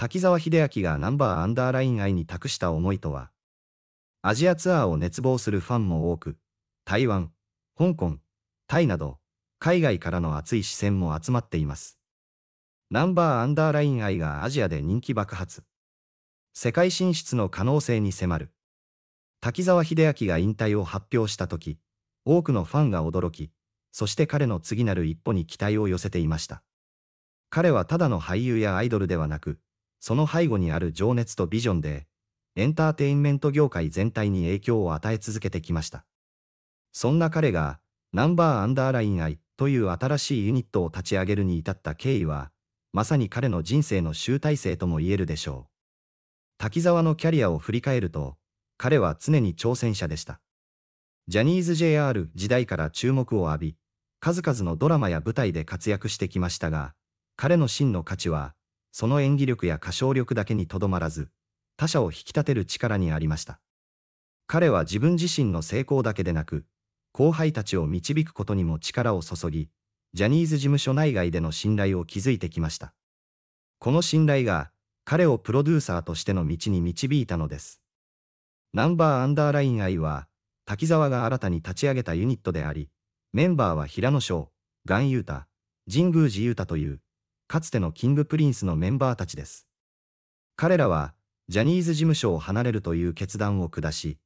滝沢秀明がナンバーアンダーライン愛に託した思いとは、アジアツアーを熱望するファンも多く、台湾、香港、タイなど、海外からの熱い視線も集まっています。ナンバーアンダーライン愛がアジアで人気爆発。世界進出の可能性に迫る。滝沢秀明が引退を発表した時、多くのファンが驚き、そして彼の次なる一歩に期待を寄せていました。彼はただの俳優やアイドルではなく、その背後にある情熱とビジョンで、エンターテインメント業界全体に影響を与え続けてきました。そんな彼が、ナンバーアンダーライン愛という新しいユニットを立ち上げるに至った経緯は、まさに彼の人生の集大成とも言えるでしょう。滝沢のキャリアを振り返ると、彼は常に挑戦者でした。ジャニーズ JR 時代から注目を浴び、数々のドラマや舞台で活躍してきましたが、彼の真の価値は、その演技力や歌唱力だけにとどまらず、他者を引き立てる力にありました。彼は自分自身の成功だけでなく、後輩たちを導くことにも力を注ぎ、ジャニーズ事務所内外での信頼を築いてきました。この信頼が、彼をプロデューサーとしての道に導いたのです。ナンバーアンダーライン I は、滝沢が新たに立ち上げたユニットであり、メンバーは平野翔、岩優太、神宮寺優太という、かつてのキングプリンスのメンバーたちです。彼らは、ジャニーズ事務所を離れるという決断を下し、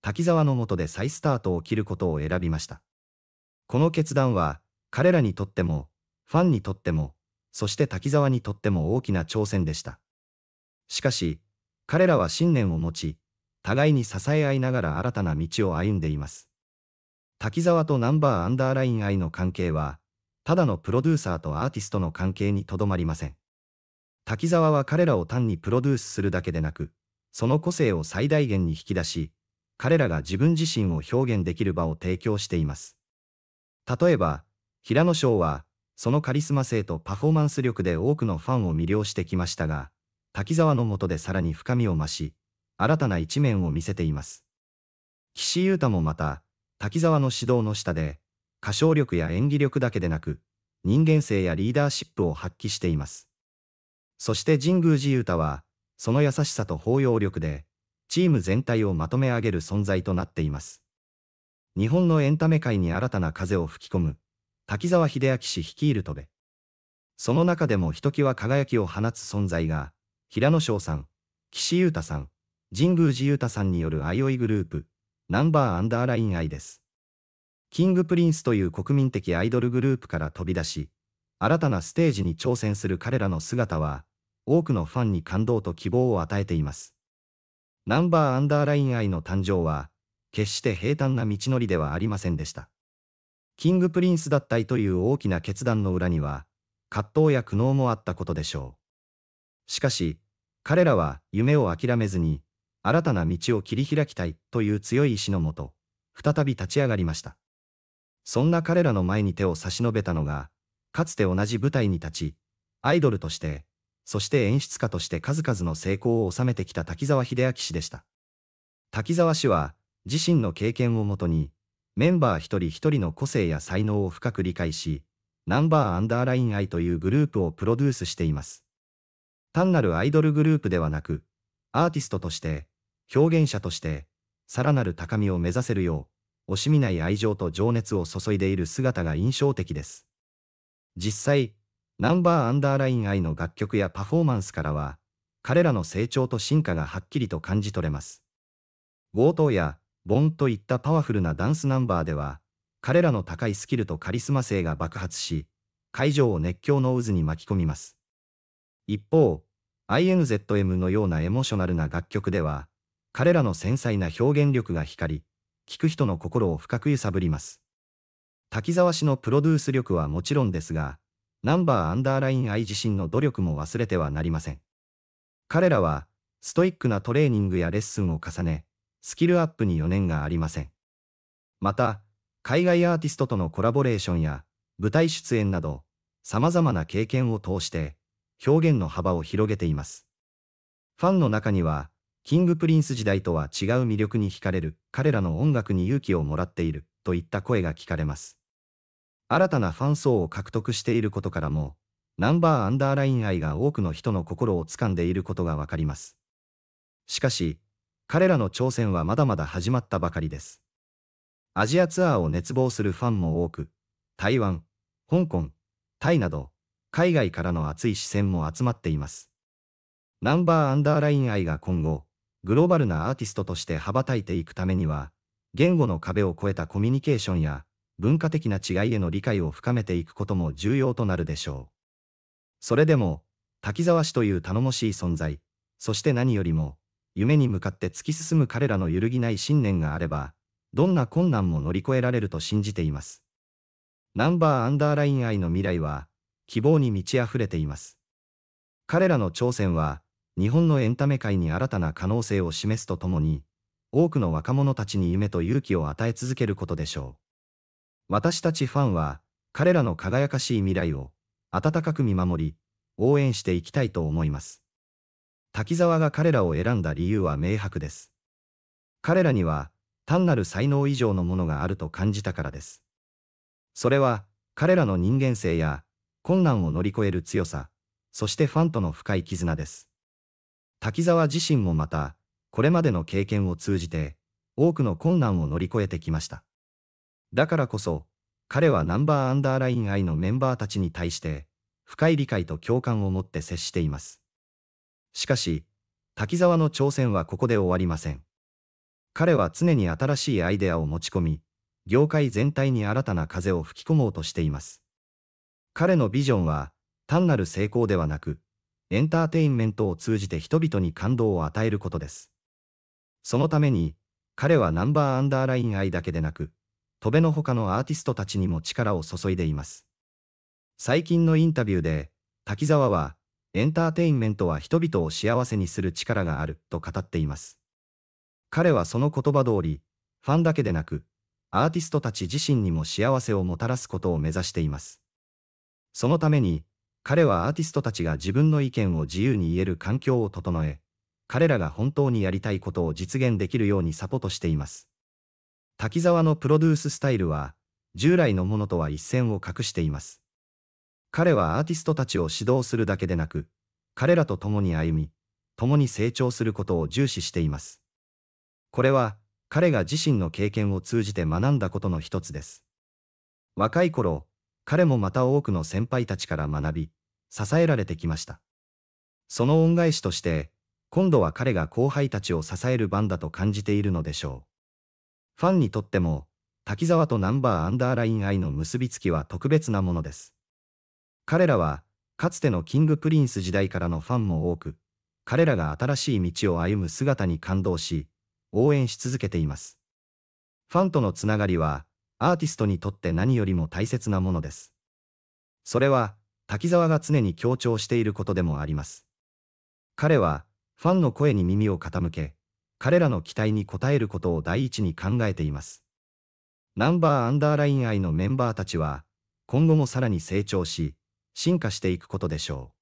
滝沢の下で再スタートを切ることを選びました。この決断は、彼らにとっても、ファンにとっても、そして滝沢にとっても大きな挑戦でした。しかし、彼らは信念を持ち、互いに支え合いながら新たな道を歩んでいます。滝沢とナンバーアンダーライン愛の関係は、ただのプロデューサーとアーティストの関係にとどまりません。滝沢は彼らを単にプロデュースするだけでなく、その個性を最大限に引き出し、彼らが自分自身を表現できる場を提供しています。例えば、平野翔は、そのカリスマ性とパフォーマンス力で多くのファンを魅了してきましたが、滝沢の下でさらに深みを増し、新たな一面を見せています。岸優太もまた、滝沢の指導の下で、歌唱力や演技力だけでなく、人間性やリーダーシップを発揮しています。そして神宮寺勇太は、その優しさと包容力で、チーム全体をまとめ上げる存在となっています。日本のエンタメ界に新たな風を吹き込む、滝沢秀明氏率いる戸部。その中でもひときわ輝きを放つ存在が、平野翔さん、岸優太さん、神宮寺優太さんによるアイオグループ、ナンバーアンダーライン愛です。キングプリンスという国民的アイドルグループから飛び出し、新たなステージに挑戦する彼らの姿は、多くのファンに感動と希望を与えています。ナンバーアンダーライン愛の誕生は、決して平坦な道のりではありませんでした。キングプリンス脱退という大きな決断の裏には、葛藤や苦悩もあったことでしょう。しかし、彼らは夢を諦めずに、新たな道を切り開きたいという強い意志のもと、再び立ち上がりました。そんな彼らの前に手を差し伸べたのが、かつて同じ舞台に立ち、アイドルとして、そして演出家として数々の成功を収めてきた滝沢秀明氏でした。滝沢氏は、自身の経験をもとに、メンバー一人一人の個性や才能を深く理解し、ナンバーアンダーラインアイというグループをプロデュースしています。単なるアイドルグループではなく、アーティストとして、表現者として、さらなる高みを目指せるよう、惜しみない愛情と情熱を注いでいる姿が印象的です。実際、ナンバーアンダーライン I の楽曲やパフォーマンスからは、彼らの成長と進化がはっきりと感じ取れます。冒頭や、ボンといったパワフルなダンスナンバーでは、彼らの高いスキルとカリスマ性が爆発し、会場を熱狂の渦に巻き込みます。一方、INZM のようなエモーショナルな楽曲では、彼らの繊細な表現力が光り、聞く人の心を深く揺さぶります。滝沢氏のプロデュース力はもちろんですが、ナンバーアンダーライン I 自身の努力も忘れてはなりません。彼らは、ストイックなトレーニングやレッスンを重ね、スキルアップに余念がありません。また、海外アーティストとのコラボレーションや、舞台出演など、様々な経験を通して、表現の幅を広げています。ファンの中には、キングプリンス時代とは違う魅力に惹かれる、彼らの音楽に勇気をもらっている、といった声が聞かれます。新たなファン層を獲得していることからも、ナンバーアンダーライン愛が多くの人の心を掴んでいることがわかります。しかし、彼らの挑戦はまだまだ始まったばかりです。アジアツアーを熱望するファンも多く、台湾、香港、タイなど、海外からの熱い視線も集まっています。ナンバーアンダーライン愛が今後、グローバルなアーティストとして羽ばたいていくためには、言語の壁を越えたコミュニケーションや文化的な違いへの理解を深めていくことも重要となるでしょう。それでも、滝沢氏という頼もしい存在、そして何よりも、夢に向かって突き進む彼らの揺るぎない信念があれば、どんな困難も乗り越えられると信じています。ナンバーアンダーライン愛の未来は、希望に満ち溢れています。彼らの挑戦は、日本のエンタメ界に新たな可能性を示すとともに、多くの若者たちに夢と勇気を与え続けることでしょう。私たちファンは、彼らの輝かしい未来を、温かく見守り、応援していきたいと思います。滝沢が彼らを選んだ理由は明白です。彼らには、単なる才能以上のものがあると感じたからです。それは、彼らの人間性や、困難を乗り越える強さ、そしてファンとの深い絆です。滝沢自身もまた、これまでの経験を通じて、多くの困難を乗り越えてきました。だからこそ、彼はナンバーアンダーライン愛のメンバーたちに対して、深い理解と共感を持って接しています。しかし、滝沢の挑戦はここで終わりません。彼は常に新しいアイデアを持ち込み、業界全体に新たな風を吹き込もうとしています。彼のビジョンは、単なる成功ではなく、エンターテインメントを通じて人々に感動を与えることです。そのために、彼はナンバーアンダーライン愛だけでなく、戸辺の他のアーティストたちにも力を注いでいます。最近のインタビューで、滝沢は、エンターテインメントは人々を幸せにする力があると語っています。彼はその言葉通り、ファンだけでなく、アーティストたち自身にも幸せをもたらすことを目指しています。そのために、彼はアーティストたちが自分の意見を自由に言える環境を整え、彼らが本当にやりたいことを実現できるようにサポートしています。滝沢のプロデューススタイルは、従来のものとは一線を画しています。彼はアーティストたちを指導するだけでなく、彼らと共に歩み、共に成長することを重視しています。これは、彼が自身の経験を通じて学んだことの一つです。若い頃、彼もまた多くの先輩たちから学び、支えられてきました。その恩返しとして、今度は彼が後輩たちを支える番だと感じているのでしょう。ファンにとっても、滝沢とナンバーアンダーライン愛の結びつきは特別なものです。彼らは、かつてのキングプリンス時代からのファンも多く、彼らが新しい道を歩む姿に感動し、応援し続けています。ファンとのつながりは、アーティストにとって何よりも大切なものです。それは、滝沢が常に強調していることでもあります。彼は、ファンの声に耳を傾け、彼らの期待に応えることを第一に考えています。ナンバーアンダーライン愛のメンバーたちは、今後もさらに成長し、進化していくことでしょう。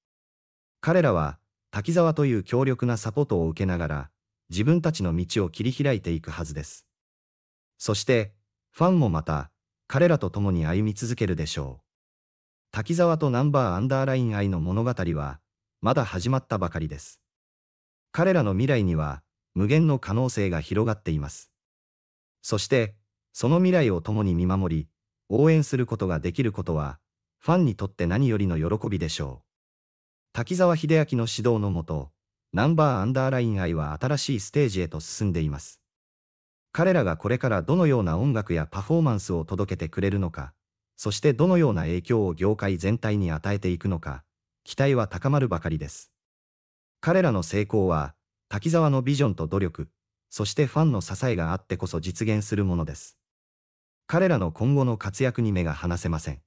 彼らは、滝沢という強力なサポートを受けながら、自分たちの道を切り開いていくはずです。そして、ファンもまた、彼らと共に歩み続けるでしょう。滝沢とナンバーアンダーライン愛の物語は、まだ始まったばかりです。彼らの未来には、無限の可能性が広がっています。そして、その未来を共に見守り、応援することができることは、ファンにとって何よりの喜びでしょう。滝沢秀明の指導のもと、ナンバーアンダーライン愛は新しいステージへと進んでいます。彼らがこれからどのような音楽やパフォーマンスを届けてくれるのか、そしてどのような影響を業界全体に与えていくのか、期待は高まるばかりです。彼らの成功は、滝沢のビジョンと努力、そしてファンの支えがあってこそ実現するものです。彼らの今後の活躍に目が離せません。